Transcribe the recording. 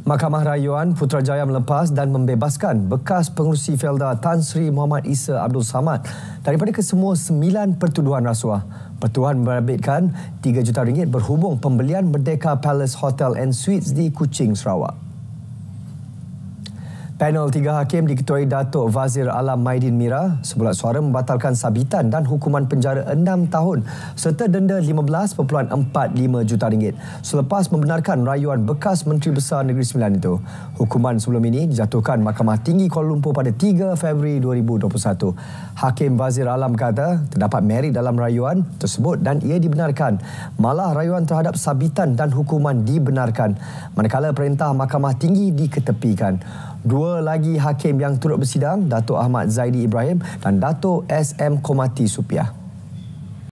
Mahkamah Rayuan Putrajaya melepas dan membebaskan bekas pengurusi Felda Tan Sri Muhammad Isa Abdul Samad daripada kesemua sembilan pertuduhan rasuah. Pertuduhan merabitkan RM3 juta ringgit berhubung pembelian Merdeka Palace Hotel and Suites di Kuching, Sarawak. Panel tiga hakim diketuai Datuk Vazir Alam Maidin Mira sebulat suara membatalkan sabitan dan hukuman penjara enam tahun serta denda 15.45 juta ringgit selepas membenarkan rayuan bekas Menteri Besar Negeri Sembilan itu. Hukuman sebelum ini dijatuhkan Mahkamah Tinggi Kuala Lumpur pada 3 Februari 2021. Hakim Vazir Alam kata terdapat merit dalam rayuan tersebut dan ia dibenarkan. Malah rayuan terhadap sabitan dan hukuman dibenarkan manakala perintah Mahkamah Tinggi diketepikan. Dua lagi hakim yang turut bersidang, Dato' Ahmad Zaidi Ibrahim dan Dato' SM Komati Supiah.